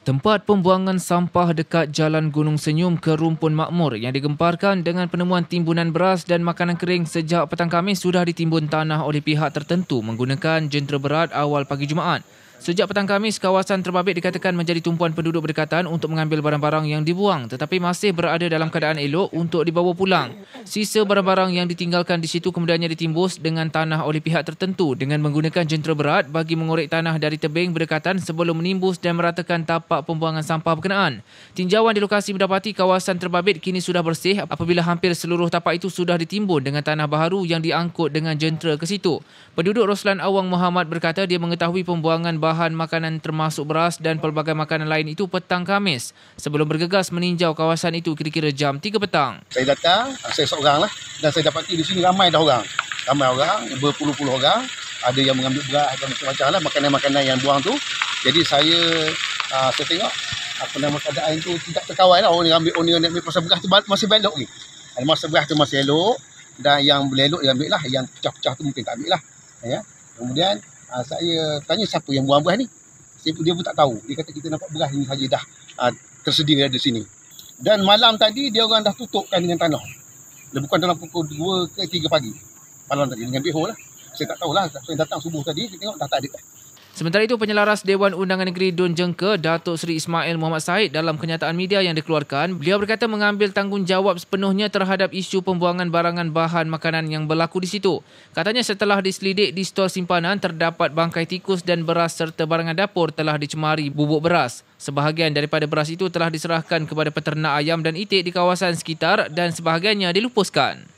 Tempat pembuangan sampah dekat Jalan Gunung Senyum ke Rumpun Makmur yang digemparkan dengan penemuan timbunan beras dan makanan kering sejak petang Khamis sudah ditimbun tanah oleh pihak tertentu menggunakan jentera berat awal pagi Jumaat. Sejak petang Khamis, kawasan terbabit dikatakan menjadi tumpuan penduduk berdekatan untuk mengambil barang-barang yang dibuang tetapi masih berada dalam keadaan elok untuk dibawa pulang. Sisa barang-barang yang ditinggalkan di situ kemudiannya ditimbus dengan tanah oleh pihak tertentu dengan menggunakan jentera berat bagi mengorek tanah dari tebing berdekatan sebelum menimbus dan meratakan tapak pembuangan sampah berkenaan. Tinjauan di lokasi mendapati kawasan terbabit kini sudah bersih apabila hampir seluruh tapak itu sudah ditimbun dengan tanah baharu yang diangkut dengan jentera ke situ. Penduduk Roslan Awang Muhammad berkata dia mengetahui pembuangan bahan makanan termasuk beras dan pelbagai makanan lain itu petang Kamis sebelum bergegas meninjau kawasan itu kira-kira jam 3 petang. Saya datang, ah, saya seorang lah dan saya dapati di sini ramai dah orang. Ramai orang, berpuluh-puluh orang. Ada yang mengambil beras dan macam-macam lah makanan-makanan yang buang tu. Jadi saya, aa, ah, saya tengok apa nama keadaan itu tidak terkawal lah. Orang ambil, orang ambil pasal beras tu masih belok ni. Masa beras tu masih elok dan yang belok dia ambil lah. Yang pecah-pecah tu mungkin tak ambil lah. Ya. Kemudian Ha, saya tanya siapa yang buang beras ni? Siapa dia pun tak tahu. Dia kata kita nampak beras ini saja dah ha, ah, tersedia di sini. Dan malam tadi dia orang dah tutupkan dengan tanah. Dia bukan dalam pukul 2 ke 3 pagi. Malam tadi dengan behol lah. Saya tak tahulah. Saya datang subuh tadi, kita tengok dah tak ada. Sementara itu, penyelaras Dewan Undangan Negeri Dun Jengke, Datuk Seri Ismail Muhammad Said dalam kenyataan media yang dikeluarkan, beliau berkata mengambil tanggungjawab sepenuhnya terhadap isu pembuangan barangan bahan makanan yang berlaku di situ. Katanya setelah diselidik di stor simpanan, terdapat bangkai tikus dan beras serta barangan dapur telah dicemari bubuk beras. Sebahagian daripada beras itu telah diserahkan kepada peternak ayam dan itik di kawasan sekitar dan sebahagiannya dilupuskan.